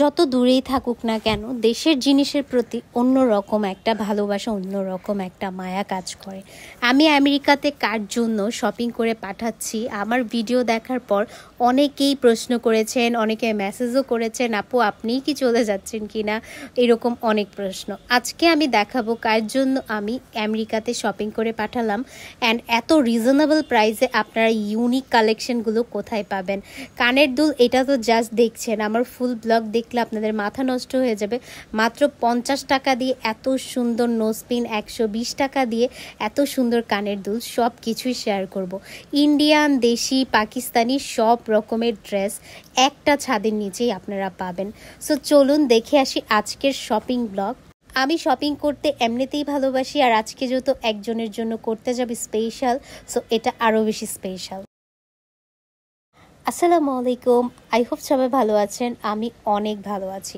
যত দূরেই থাকুক না কেন দেশের জিনিসের প্রতি অন্য রকম একটা ভালোবাসা অন্য রকম একটা মায়া কাজ করে আমি আমেরিকাতে কার জন্য শপিং করে পাঠাচ্ছি আমার ভিডিও দেখার পর অনেকেই প্রশ্ন করেছেন অনেকে মেসেজও করেছেন আপু আপনিই কি চলে যাচ্ছেন কি না এরকম অনেক প্রশ্ন আজকে আমি দেখাবো কার জন্য আমি আমেরিকাতে শপিং করে পাঠালাম অ্যান্ড এত রিজনেবল প্রাইসে আপনারা ইউনিক কালেকশনগুলো কোথায় পাবেন কানের দুল এটা তো জাস্ট দেখছেন আমার ফুল ব্লগ দেখ দেখলে আপনাদের মাথা নষ্ট হয়ে যাবে মাত্র পঞ্চাশ টাকা দিয়ে এত সুন্দর নোজপিন একশো বিশ টাকা দিয়ে এত সুন্দর কানের দুল সব কিছুই শেয়ার করব। ইন্ডিয়ান দেশি পাকিস্তানি সব রকমের ড্রেস একটা ছাদের নিচেই আপনারা পাবেন সো চলুন দেখে আসি আজকের শপিং ব্লগ আমি শপিং করতে এমনিতেই ভালোবাসি আর আজকে যেহেতু একজনের জন্য করতে যাবে স্পেশাল সো এটা আরও বেশি স্পেশাল আসসালামু আলাইকুম আই হোপ সবাই ভালো আছেন আমি অনেক ভালো আছি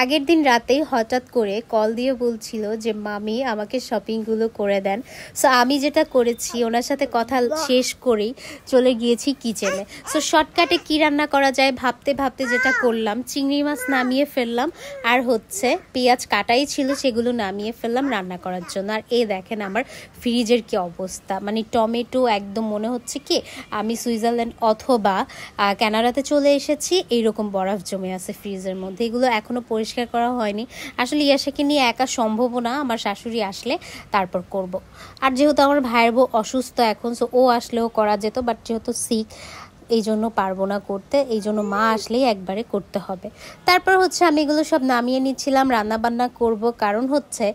আগের দিন রাতেই হঠাৎ করে কল দিয়ে বলছিল যে মামি আমাকে শপিংগুলো করে দেন সো আমি যেটা করেছি ওনার সাথে কথা শেষ করেই চলে গিয়েছি কিচেনে সো শর্টকাটে কী রান্না করা যায় ভাবতে ভাবতে যেটা করলাম চিংড়ি মাছ নামিয়ে ফেললাম আর হচ্ছে পেঁয়াজ কাটাই ছিল সেগুলো নামিয়ে ফেললাম রান্না করার জন্য আর এ দেখেন আমার ফ্রিজের কি অবস্থা মানে টমেটো একদম মনে হচ্ছে কি আমি সুইজারল্যান্ড অথবা ক্যানাডাতে চলে এসেছি এইরকম বরফ জমে আছে ফ্রিজের মধ্যে এগুলো এখনও পরিষ্কার করা হয়নি আসলে ইয়াশাকে নিয়ে একা সম্ভব না আমার শাশুড়ি আসলে তারপর করব। আর যেহেতু আমার ভাইয়ের বউ অসুস্থ এখন সো ও আসলেও করা যেত বাট যেহেতু সিক এই জন্য পারবো না করতে এই জন্য মা আসলেই একবারে করতে হবে তারপর হচ্ছে আমি এগুলো সব নামিয়ে নিচ্ছিলাম রান্নাবান্না করব কারণ হচ্ছে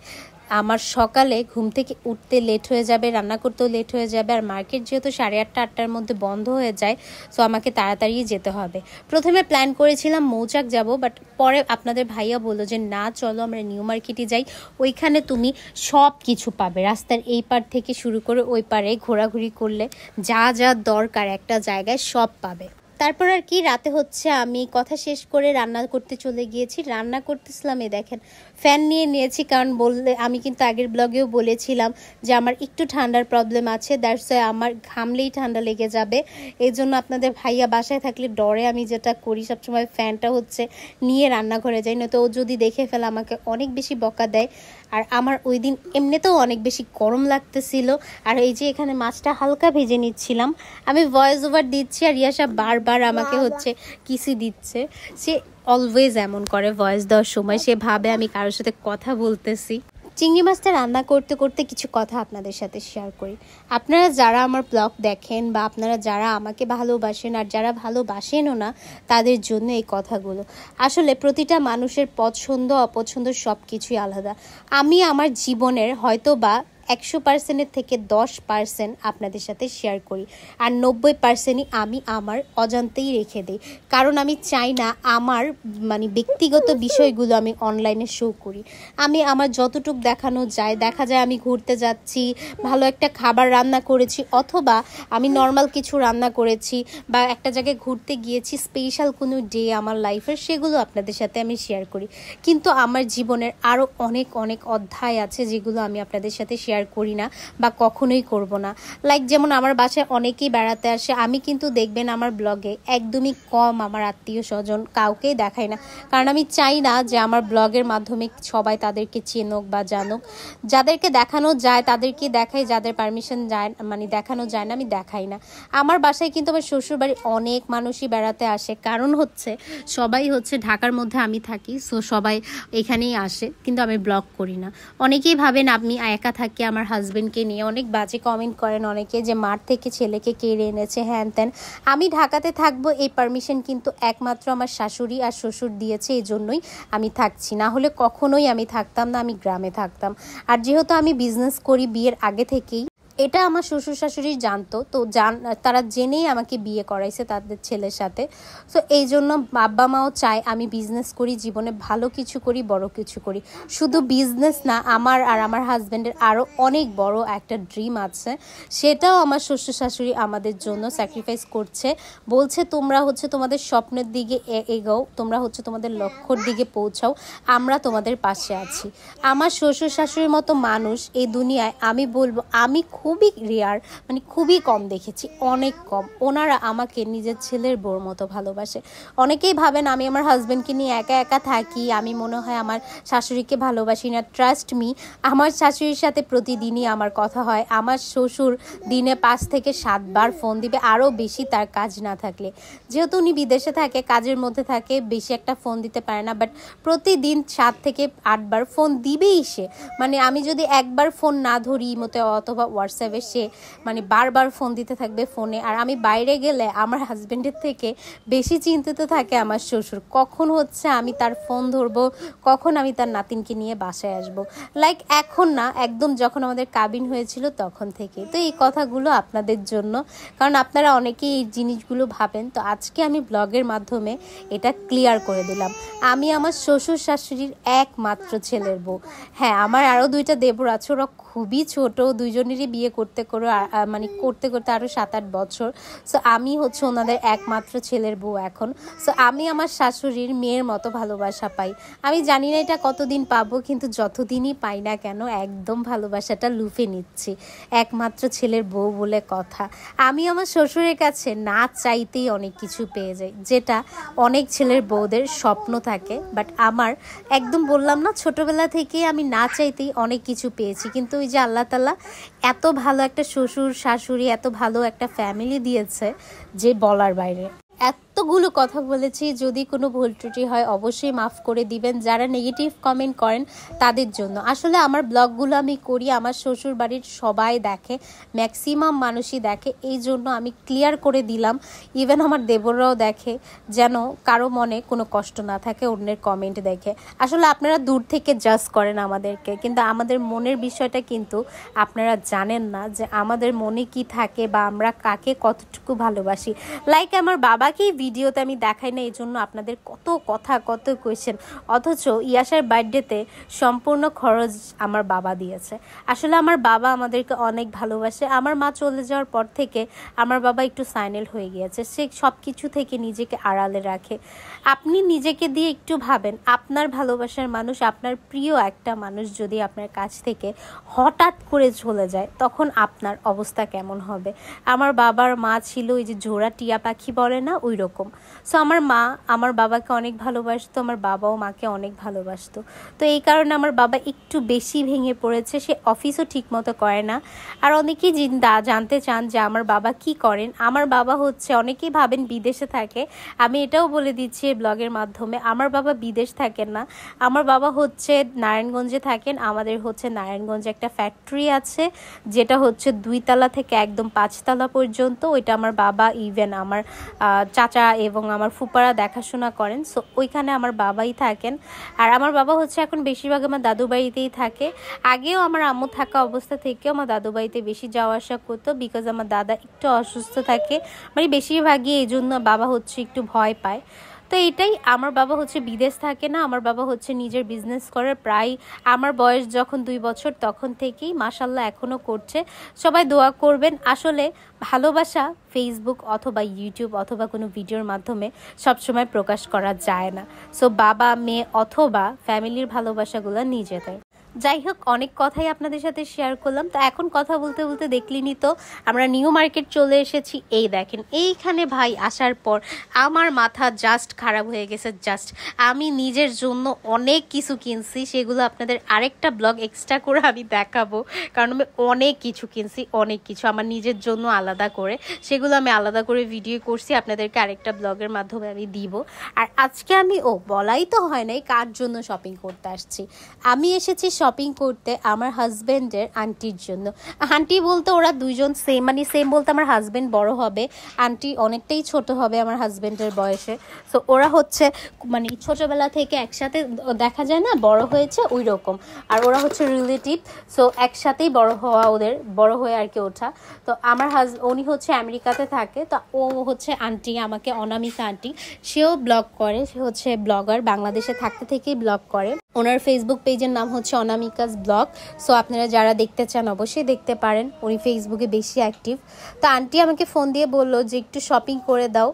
আমার সকালে ঘুম থেকে উঠতে লেট হয়ে যাবে রান্না করতেও লেট হয়ে যাবে আর মার্কেট যেহেতু সাড়ে আটটা আটটার মধ্যে বন্ধ হয়ে যায় সো আমাকে তাড়াতাড়ি যেতে হবে প্রথমে প্ল্যান করেছিলাম মৌচাক যাব বাট পরে আপনাদের ভাইয়া বললো যে না চলো আমরা নিউ মার্কেটে যাই ওইখানে তুমি সব কিছু পাবে রাস্তার এই পার থেকে শুরু করে ওই পারে ঘোরাঘুরি করলে যা যা দরকার একটা জায়গায় সব পাবে তারপর আর কি রাতে হচ্ছে আমি কথা শেষ করে রান্না করতে চলে গিয়েছি রান্না করতেছিলাম এ দেখেন ফ্যান নিয়ে নিয়েছি কারণ বললে আমি কিন্তু আগের ব্লগেও বলেছিলাম যে আমার একটু ঠান্ডার প্রবলেম আছে দ্যাটস আমার ঘামলেই ঠান্ডা লেগে যাবে এই জন্য আপনাদের ভাইয়া বাসায় থাকলে ডরে আমি যেটা করি সবসময় ফ্যানটা হচ্ছে নিয়ে রান্নাঘরে যাই নয়তো ও যদি দেখে ফেলে আমাকে অনেক বেশি বকা দেয় আর আমার ওই দিন এমনিতেও অনেক বেশি গরম লাগতেছিল আর এই যে এখানে মাছটা হালকা ভেজে নিচ্ছিলাম আমি ভয়েস ওভার দিচ্ছি আর ইয়াসা বারবার আমাকে হচ্ছে কিসি দিচ্ছে সে অলওয়েজ এমন করে ভয়েস দেওয়ার সময় সে ভাবে আমি কারোর সাথে কথা বলতেছি চিংড়ি মাছটা রান্না করতে করতে কিছু কথা আপনাদের সাথে শেয়ার করি আপনারা যারা আমার ব্লগ দেখেন বা আপনারা যারা আমাকে ভালোবাসেন আর যারা ভালোবাসেনও না তাদের জন্য এই কথাগুলো আসলে প্রতিটা মানুষের পছন্দ অপছন্দ সব কিছুই আলাদা আমি আমার জীবনের হয়তো বা একশো পার্সেন্টের থেকে দশ পার্সেন্ট আপনাদের সাথে শেয়ার করি আর নব্বই পার্সেন্টই আমি আমার অজান্তেই রেখে দিই কারণ আমি চাই না আমার মানে ব্যক্তিগত বিষয়গুলো আমি অনলাইনে শো করি আমি আমার যতটুক দেখানো যায় দেখা যায় আমি ঘুরতে যাচ্ছি ভালো একটা খাবার রান্না করেছি অথবা আমি নর্মাল কিছু রান্না করেছি বা একটা জায়গায় ঘুরতে গিয়েছি স্পেশাল কোনো ডে আমার লাইফের সেগুলো আপনাদের সাথে আমি শেয়ার করি কিন্তু আমার জীবনের আরও অনেক অনেক অধ্যায় আছে যেগুলো আমি আপনাদের সাথে শেয়ার শেয়ার করি না বা কখনোই করব না লাইক যেমন আমার বাসায় অনেকেই বেড়াতে আসে আমি কিন্তু দেখবেন আমার ব্লগে একদমই কম আমার আত্মীয় স্বজন কাউকেই দেখাই না কারণ আমি চাই না যে আমার ব্লগের মাধ্যমে সবাই তাদেরকে চেনুক বা জানুক যাদেরকে দেখানো যায় তাদেরকে দেখাই যাদের পারমিশন যায় মানে দেখানো যায় না আমি দেখাই না আমার বাসায় কিন্তু আমার শ্বশুরবাড়ি অনেক মানুষই বেড়াতে আসে কারণ হচ্ছে সবাই হচ্ছে ঢাকার মধ্যে আমি থাকি সো সবাই এখানেই আসে কিন্তু আমি ব্লগ করি না অনেকেই ভাবেন আমি একা থাকি আমার হাজব্যান্ডকে নিয়ে অনেক বাজে কমেন্ট করেন অনেকে যে মাঠ থেকে ছেলেকে কেড়ে এনেছে হ্যান ত্যান আমি ঢাকাতে থাকব এই পারমিশন কিন্তু একমাত্র আমার শাশুড়ি আর শ্বশুর দিয়েছে এই জন্যই আমি থাকছি না হলে কখনোই আমি থাকতাম না আমি গ্রামে থাকতাম আর যেহেতু আমি বিজনেস করি বিয়ের আগে থেকেই এটা আমার শ্বশুর শাশুড়ি জানতো তো জান তারা জেনেই আমাকে বিয়ে করাইছে তাদের ছেলের সাথে তো এই জন্য বাবা মাও চায় আমি বিজনেস করি জীবনে ভালো কিছু করি বড় কিছু করি শুধু বিজনেস না আমার আর আমার হাজব্যান্ডের আরও অনেক বড় একটা ড্রিম আছে সেটাও আমার শ্বশুর শাশুড়ি আমাদের জন্য স্যাক্রিফাইস করছে বলছে তোমরা হচ্ছে তোমাদের স্বপ্নের দিকে এগাও তোমরা হচ্ছে তোমাদের লক্ষ্যর দিকে পৌঁছাও আমরা তোমাদের পাশে আছি আমার শ্বশুর শাশুড়ির মতো মানুষ এই দুনিয়ায় আমি বলবো আমি খুব খুবই রেয়ার মানে খুবই কম দেখেছি অনেক কম ওনারা আমাকে নিজের ছেলের বোর মতো ভালোবাসে অনেকেই ভাবেন আমি আমার হাজব্যান্ডকে নিয়ে একা একা থাকি আমি মনে হয় আমার শাশুড়িকে ভালোবাসি না ট্রাস্ট মি আমার শাশুড়ির সাথে প্রতিদিনই আমার কথা হয় আমার শ্বশুর দিনে পাঁচ থেকে সাতবার ফোন দিবে আরও বেশি তার কাজ না থাকলে যেহেতু উনি বিদেশে থাকে কাজের মধ্যে থাকে বেশি একটা ফোন দিতে পারে না বাট প্রতিদিন সাত থেকে আটবার ফোন দিবেই সে মানে আমি যদি একবার ফোন না ধরি মতো অথবা হোয়াটসঅ্যাপ হোয়াটসঅ্যাপে সে মানে বারবার ফোন দিতে থাকবে ফোনে আর আমি বাইরে গেলে আমার হাজব্যান্ডের থেকে বেশি চিন্তিত থাকে আমার শ্বশুর কখন হচ্ছে আমি তার ফোন ধরবো কখন আমি তার নাতিনকে নিয়ে বাসায় আসব লাইক এখন না একদম যখন আমাদের কাবিন হয়েছিল তখন থেকে তো এই কথাগুলো আপনাদের জন্য কারণ আপনারা অনেকেই এই জিনিসগুলো ভাবেন তো আজকে আমি ব্লগের মাধ্যমে এটা ক্লিয়ার করে দিলাম আমি আমার শ্বশুর শাশুড়ির একমাত্র ছেলের বউ হ্যাঁ আমার আরও দুইটা দেবর আছে ওরা খুবই ছোট দুইজনেরই বিয়ে করতে করে মানে করতে করতে আরও সাত আট বছর সো আমি হচ্ছে ওনাদের একমাত্র ছেলের বউ এখন সো আমি আমার শাশুড়ির মেয়ের মতো ভালোবাসা পাই আমি জানি না এটা কতদিন পাবো কিন্তু যতদিনই পাই না কেন একদম ভালোবাসাটা লুফে নিচ্ছি একমাত্র ছেলের বউ বলে কথা আমি আমার শ্বশুরের কাছে না চাইতেই অনেক কিছু পেয়ে যাই যেটা অনেক ছেলের বউদের স্বপ্ন থাকে বাট আমার একদম বললাম না ছোটবেলা থেকেই আমি না চাইতেই অনেক কিছু পেয়েছি কিন্তু ওই যে আল্লাহ তালা এত ভালো একটা শ্বশুর শাশুড়ি এত ভালো একটা ফ্যামিলি দিয়েছে যে বলার বাইরে এত এতগুলো কথা বলেছি যদি কোনো ভুল ত্রুটি হয় অবশ্যই মাফ করে দিবেন যারা নেগেটিভ কমেন্ট করেন তাদের জন্য আসলে আমার ব্লগগুলো আমি করি আমার শ্বশুর বাড়ির সবাই দেখে ম্যাক্সিমাম মানুষই দেখে এই জন্য আমি ক্লিয়ার করে দিলাম ইভেন আমার দেবররাও দেখে যেন কারো মনে কোনো কষ্ট না থাকে অন্যের কমেন্ট দেখে আসলে আপনারা দূর থেকে জাজ করেন আমাদেরকে কিন্তু আমাদের মনের বিষয়টা কিন্তু আপনারা জানেন না যে আমাদের মনে কি থাকে বা আমরা কাকে কতটুকু ভালোবাসি লাইক আমার বাবাকেই ভিডিওতে আমি দেখাই না এই জন্য আপনাদের কত কথা কত কোয়েশ্চেন অথচ ইয়াসার বার্থডেতে সম্পূর্ণ খরচ আমার বাবা দিয়েছে আসলে আমার বাবা আমাদেরকে অনেক ভালোবাসে আমার মা চলে যাওয়ার পর থেকে আমার বাবা একটু সাইনেল হয়ে গিয়েছে সে সব কিছু থেকে নিজেকে আড়ালে রাখে আপনি নিজেকে দিয়ে একটু ভাবেন আপনার ভালোবাসার মানুষ আপনার প্রিয় একটা মানুষ যদি আপনার কাছ থেকে হঠাৎ করে চলে যায় তখন আপনার অবস্থা কেমন হবে আমার বাবার মা ছিল ওই যে জোড়া টিয়া পাখি বলে না ওই রকম এরকম সো আমার মা আমার বাবাকে অনেক ভালোবাসতো আমার বাবাও মাকে অনেক ভালোবাসতো তো এই কারণে আমার বাবা একটু বেশি ভেঙে পড়েছে সে অফিসও ঠিকমতো করে না আর অনেকেই জানতে চান যে আমার বাবা কি করেন আমার বাবা হচ্ছে অনেকেই ভাবেন বিদেশে থাকে আমি এটাও বলে দিচ্ছি এই ব্লগের মাধ্যমে আমার বাবা বিদেশ থাকেন না আমার বাবা হচ্ছে নারায়ণগঞ্জে থাকেন আমাদের হচ্ছে নারায়ণগঞ্জে একটা ফ্যাক্টরি আছে যেটা হচ্ছে দুইতলা থেকে একদম পাঁচতলা পর্যন্ত ওইটা আমার বাবা ইভেন আমার চাচা এবং আমার ফুপারা দেখাশোনা করেন সো ওইখানে আমার বাবাই থাকেন আর আমার বাবা হচ্ছে এখন বেশিরভাগ আমার দাদু বাড়িতেই থাকে আগেও আমার আম্মু থাকা অবস্থা থেকেও আমার দাদু বাড়িতে বেশি যাওয়া আসা করতো বিকজ আমার দাদা একটু অসুস্থ থাকে মানে বেশিরভাগই এই জন্য বাবা হচ্ছে একটু ভয় পায় তো এটাই আমার বাবা হচ্ছে বিদেশ থাকে না আমার বাবা হচ্ছে নিজের বিজনেস করে প্রায় আমার বয়স যখন দুই বছর তখন থেকেই মাসাল্লাহ এখনও করছে সবাই দোয়া করবেন আসলে ভালোবাসা ফেসবুক অথবা ইউটিউব অথবা কোনো ভিডিওর মাধ্যমে সবসময় প্রকাশ করা যায় না সো বাবা মেয়ে অথবা ফ্যামিলির ভালোবাসাগুলো নিজেদের যাই হোক অনেক কথাই আপনাদের সাথে শেয়ার করলাম তো এখন কথা বলতে বলতে দেখলিনি তো আমরা নিউ মার্কেট চলে এসেছি এই দেখেন এইখানে ভাই আসার পর আমার মাথা জাস্ট খারাপ হয়ে গেছে জাস্ট আমি নিজের জন্য অনেক কিছু কিনছি সেগুলো আপনাদের আরেকটা ব্লগ এক্সট্রা করে আমি দেখাবো কারণ আমি অনেক কিছু কিনছি অনেক কিছু আমার নিজের জন্য আলাদা করে সেগুলো আমি আলাদা করে ভিডিও করছি আপনাদেরকে আরেকটা ব্লগের মাধ্যমে আমি দিব আর আজকে আমি ও বলাই তো হয় নাই কার জন্য শপিং করতে আসছি আমি এসেছি শপিং করতে আমার হাজব্যান্ডের আন্টির জন্য আন্টি বলতে ওরা দুজন সেম মানে সেম বলতে আমার হাজব্যান্ড বড় হবে আন্টি অনেকটাই ছোট হবে আমার হাজব্যান্ডের বয়সে সো ওরা হচ্ছে মানে ছোটবেলা থেকে একসাথে দেখা যায় না বড় হয়েছে ওই রকম আর ওরা হচ্ছে রিলেটিভ সো একসাথেই বড় হওয়া ওদের বড় হয়ে আর কি ওঠা তো আমার হাজ উনি হচ্ছে আমেরিকাতে থাকে তো ও হচ্ছে আন্টি আমাকে অনামিকা আন্টি সেও ব্লগ করে সে হচ্ছে ব্লগার বাংলাদেশে থাকতে থেকেই ব্লগ করে ওনার ফেসবুক পেজের নাম হচ্ছে অনামিকাস ব্লগ সো আপনারা যারা দেখতে চান অবশ্যই দেখতে পারেন উনি ফেসবুকে বেশি অ্যাক্টিভ তো আন্টি আমাকে ফোন দিয়ে বলল যে একটু শপিং করে দাও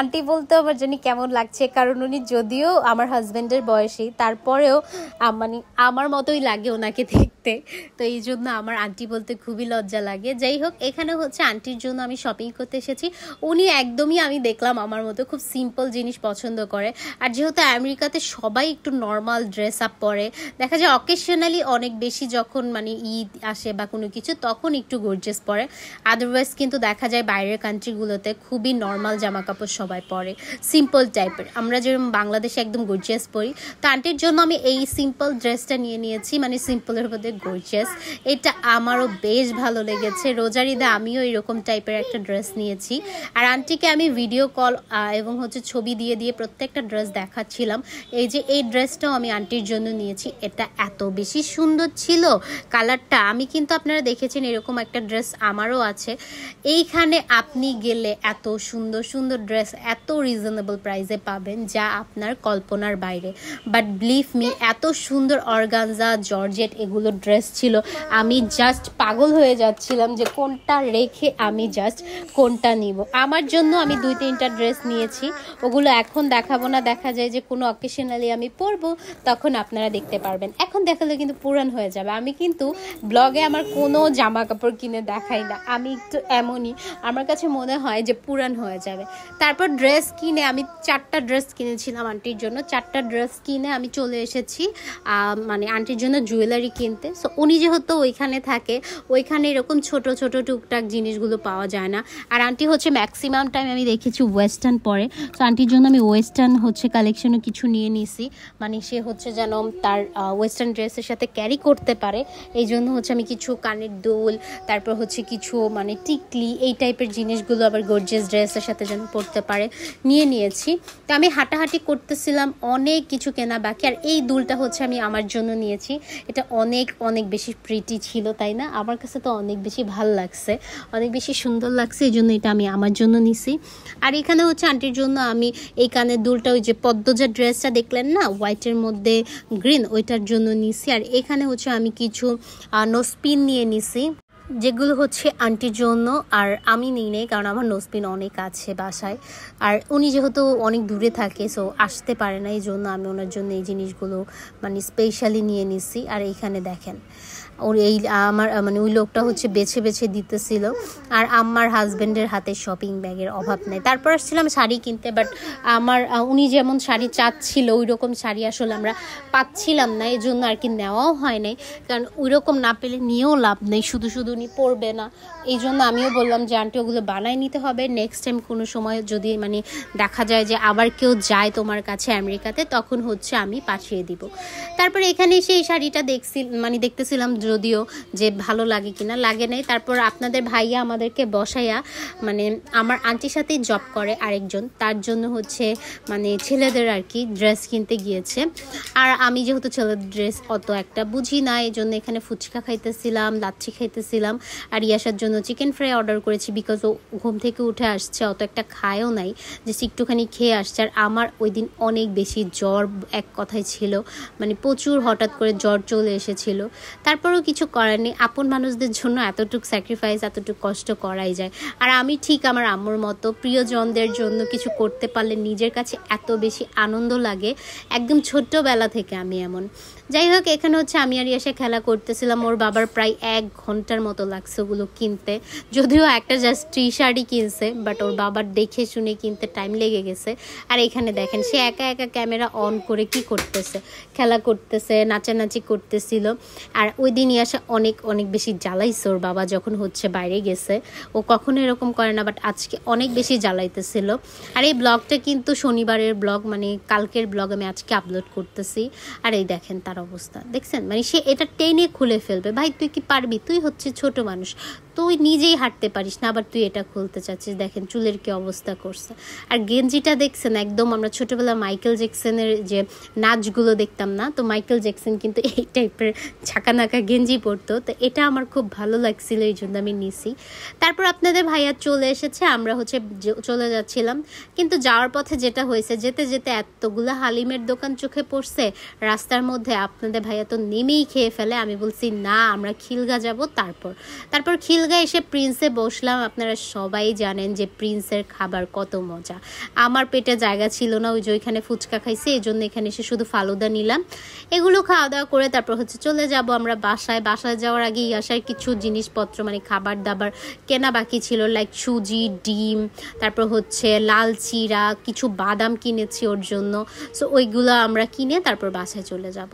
আন্টি বলতে আমার জানি কেমন লাগছে কারণ উনি যদিও আমার হাজব্যান্ডের বয়সে তারপরেও মানে আমার মতোই লাগে ওনাকে দেখতে তো এই জন্য আমার আন্টি বলতে খুবই লজ্জা লাগে যাই হোক এখানে হচ্ছে আন্টির জন্য আমি শপিং করতে এসেছি উনি একদমই আমি দেখলাম আমার মতো খুব সিম্পল জিনিস পছন্দ করে আর যেহেতু আমেরিকাতে সবাই একটু নর্মাল ড্রেস আপ পরে দেখা যায় অকেশন অকেশনালি অনেক বেশি যখন মানে ঈদ আসে বা কোনো কিছু তখন একটু গর্জেস পরে আদারওয়াইজ কিন্তু দেখা যায় বাইরের কান্ট্রিগুলোতে খুবই নর্মাল জামা কাপড় সবাই পরে সিম্পল টাইপের আমরা যেরকম বাংলাদেশে একদম গর্জিয়াস পরি তো আন্টির জন্য আমি এই সিম্পল ড্রেসটা নিয়ে নিয়েছি মানে সিম্পলের মধ্যে গর্জিয়াস এটা আমারও বেশ ভালো লেগেছে রোজার ঈদে আমিও এরকম টাইপের একটা ড্রেস নিয়েছি আর আন্টিকে আমি ভিডিও কল এবং হচ্ছে ছবি দিয়ে দিয়ে প্রত্যেকটা ড্রেস দেখাচ্ছিলাম এই যে এই ড্রেসটাও আমি আন্টির জন্য নিয়েছি এটা এত বেশি বেশি সুন্দর ছিল কালারটা আমি কিন্তু আপনারা দেখেছেন এরকম একটা ড্রেস আমারও আছে এইখানে আপনি গেলে এত সুন্দর সুন্দর ড্রেস এত রিজনেবল প্রাইসে পাবেন যা আপনার কল্পনার বাইরে বাট বিলিভ মি এত সুন্দর অর্গানজা জর্জেট এগুলো ড্রেস ছিল আমি জাস্ট পাগল হয়ে যাচ্ছিলাম যে কোনটা রেখে আমি জাস্ট কোনটা নিব আমার জন্য আমি দুই তিনটা ড্রেস নিয়েছি ওগুলো এখন দেখাবো না দেখা যায় যে কোনো অকেশনালি আমি পরবো তখন আপনারা দেখতে পারবেন এখন দেখালে কিন্তু পুরান হয়ে যাবে আমি কিন্তু ব্লগে আমার কোনো জামা কাপড় কিনে দেখাই না আমি একটু এমনই আমার কাছে মনে হয় যে পুরান হয়ে যাবে তারপর ড্রেস কিনে আমি চারটা ড্রেস কিনেছিলাম আন্টির জন্য চারটা ড্রেস কিনে আমি চলে এসেছি মানে আন্টির জন্য জুয়েলারি কিনতে সো উনি যেহেতু ওইখানে থাকে ওইখানে এরকম ছোট ছোট টুকটাক জিনিসগুলো পাওয়া যায় না আর আন্টি হচ্ছে ম্যাক্সিমাম টাইম আমি দেখেছি ওয়েস্টার্ন পরে সো আন্টির জন্য আমি ওয়েস্টার্ন হচ্ছে কালেকশনও কিছু নিয়ে নিছি মানে সে হচ্ছে যেন তার ওয়েস্টার্ন ড্রেসে সাথে ক্যারি করতে পারে এই জন্য হচ্ছে আমি কিছু কানের দোল তারপর হচ্ছে কিছু মানে টিকলি এই টাইপের জিনিসগুলো আবার গর্জিয়াস ড্রেসের সাথে যেন পরতে পারে নিয়ে নিয়েছি তো আমি হাঁটাহাঁটি করতেছিলাম অনেক কিছু কেনা বাকি আর এই দুলটা হচ্ছে আমি আমার জন্য নিয়েছি এটা অনেক অনেক বেশি প্রিটি ছিল তাই না আমার কাছে তো অনেক বেশি ভাল লাগছে অনেক বেশি সুন্দর লাগছে এই জন্য এটা আমি আমার জন্য নিছি আর এখানে হচ্ছে আন্টির জন্য আমি এই কানের দুলটা ওই যে পদ্মজা ড্রেসটা দেখলেন না হোয়াইটের মধ্যে গ্রিন ওইটার জন্য নিছি আর আর এখানে হচ্ছে আমি কিছু নোসপিন নিয়ে নিছি যেগুলো হচ্ছে আন্টির জন্য আর আমি নিই নেই কারণ আমার নোসপিন অনেক আছে বাসায় আর উনি যেহেতু অনেক দূরে থাকে সো আসতে পারে না এই জন্য আমি ওনার জন্য এই জিনিসগুলো মানে স্পেশালি নিয়ে নিছি আর এইখানে দেখেন ওর এই আমার মানে ওই লোকটা হচ্ছে বেছে বেছে দিতেছিল আর আমার হাজব্যান্ডের হাতে শপিং ব্যাগের অভাব নেই তারপর আসছিলাম শাড়ি কিনতে বাট আমার উনি যেমন শাড়ি চাচ্ছিল ওই রকম শাড়ি আসলে আমরা পাচ্ছিলাম না এই জন্য আর কি নেওয়াও হয় নাই কারণ ওই রকম না পেলে নিয়েও লাভ নেই শুধু শুধু উনি পরবে না এই জন্য আমিও বললাম যে আন্টি ওগুলো বানায় নিতে হবে নেক্সট টাইম কোনো সময় যদি মানে দেখা যায় যে আবার কেউ যায় তোমার কাছে আমেরিকাতে তখন হচ্ছে আমি পাঠিয়ে দিব তারপর এখানে সেই শাড়িটা দেখছি মানে দেখতেছিলাম যদিও যে ভালো লাগে কি না লাগে নাই তারপর আপনাদের ভাইয়া আমাদেরকে বসাইয়া মানে আমার আন্টির সাথেই জব করে আরেকজন তার জন্য হচ্ছে মানে ছেলেদের আর কি ড্রেস কিনতে গিয়েছে আর আমি যেহেতু ছেলেদের ড্রেস অত একটা বুঝি না এই জন্য এখানে ফুচকা খাইতেছিলাম লাচ্ছি খাইতেছিলাম আর ইয়াসার জন্য চিকেন ফ্রাই অর্ডার করেছি বিকজ ও ঘুম থেকে উঠে আসছে অত একটা খায়ও নাই যে একটুখানি খেয়ে আসছে আর আমার ওই দিন অনেক বেশি জ্বর এক কথায় ছিল মানে প্রচুর হঠাৎ করে জ্বর চলে এসেছিল তারপরও কিছু করার নেই আপন মানুষদের জন্য এতটুকু স্যাক্রিফাইস এতটুকু কষ্ট করাই যায় আর আমি ঠিক আমার আম্মুর মতো প্রিয়জনদের জন্য কিছু করতে পারলে নিজের কাছে এত বেশি আনন্দ লাগে একদম ছোট্টবেলা থেকে আমি এমন যাই হোক এখানে হচ্ছে আমি আর ইয়াসা খেলা করতেছিলাম ওর বাবার প্রায় এক ঘন্টার মতো লাগছে ওগুলো কিনতে যদিও একটা জাস্ট টি শার্টই কিনছে বাট ওর বাবার দেখে শুনে কিনতে টাইম লেগে গেছে আর এখানে দেখেন সে একা একা ক্যামেরা অন করে কি করতেছে খেলা করতেছে নাচানাচি করতেছিল আর ওই দিন নিয়ে আসা অনেক অনেক বেশি জ্বালাইছে ওর বাবা যখন হচ্ছে বাইরে গেছে ও কখনো এরকম করে না বাট আজকে অনেক বেশি জ্বালাইতেছিল আর এই ব্লগটা কিন্তু শনিবারের ব্লগ মানে কালকের ব্লগ আমি আজকে আপলোড করতেছি আর এই দেখেন তার অবস্থা দেখছেন মানে সে এটা টেনে খুলে ফেলবে ভাই তুই কি পারবি তুই হচ্ছে ছোট মানুষ তুই নিজেই হাঁটতে পারিস না আবার তুই এটা খুলতে চাচ্ছিস দেখেন চুলের কি অবস্থা করছে আর গেঞ্জিটা দেখছেন একদম আমরা ছোটোবেলা মাইকেল জ্যাকসনের যে নাচগুলো দেখতাম না তো মাইকেল জ্যাকসন কিন্তু এই টাইপের নাকা গেঞ্জি পরতো তো এটা আমার খুব ভালো লাগছিল এই জন্য আমি নিছি তারপর আপনাদের ভাইয়া চলে এসেছে আমরা হচ্ছে চলে যাচ্ছিলাম কিন্তু যাওয়ার পথে যেটা হয়েছে যেতে যেতে এতগুলো হালিমের দোকান চোখে পড়ছে রাস্তার মধ্যে আপনাদের ভাইয়া তো নেমেই খেয়ে ফেলে আমি বলছি না আমরা খিলগা যাব তারপর তারপর খিল খিলগা এসে প্রিন্সে বসলাম আপনারা সবাই জানেন যে প্রিন্সের খাবার কত মজা আমার পেটে জায়গা ছিল না ওই যে ওইখানে ফুচকা খাইছে এই জন্য এখানে এসে শুধু ফালুদা নিলাম এগুলো খাওয়া দাওয়া করে তারপর হচ্ছে চলে যাব আমরা বাসায় বাসায় যাওয়ার আগে ইয়াসার কিছু জিনিসপত্র মানে খাবার দাবার কেনা বাকি ছিল লাইক সুজি ডিম তারপর হচ্ছে লাল চিরা কিছু বাদাম কিনেছি ওর জন্য সো ওইগুলো আমরা কিনে তারপর বাসায় চলে যাব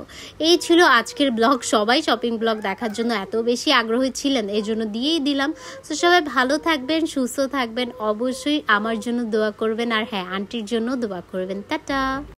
এই ছিল আজকের ব্লগ সবাই শপিং ব্লগ দেখার জন্য এত বেশি আগ্রহী ছিলেন এই জন্য দিয়েই দিয়েই দিলাম তো সবাই ভালো থাকবেন সুস্থ থাকবেন অবশ্যই আমার জন্য দোয়া করবেন আর হ্যাঁ আন্টির জন্য দোয়া করবেন টাটা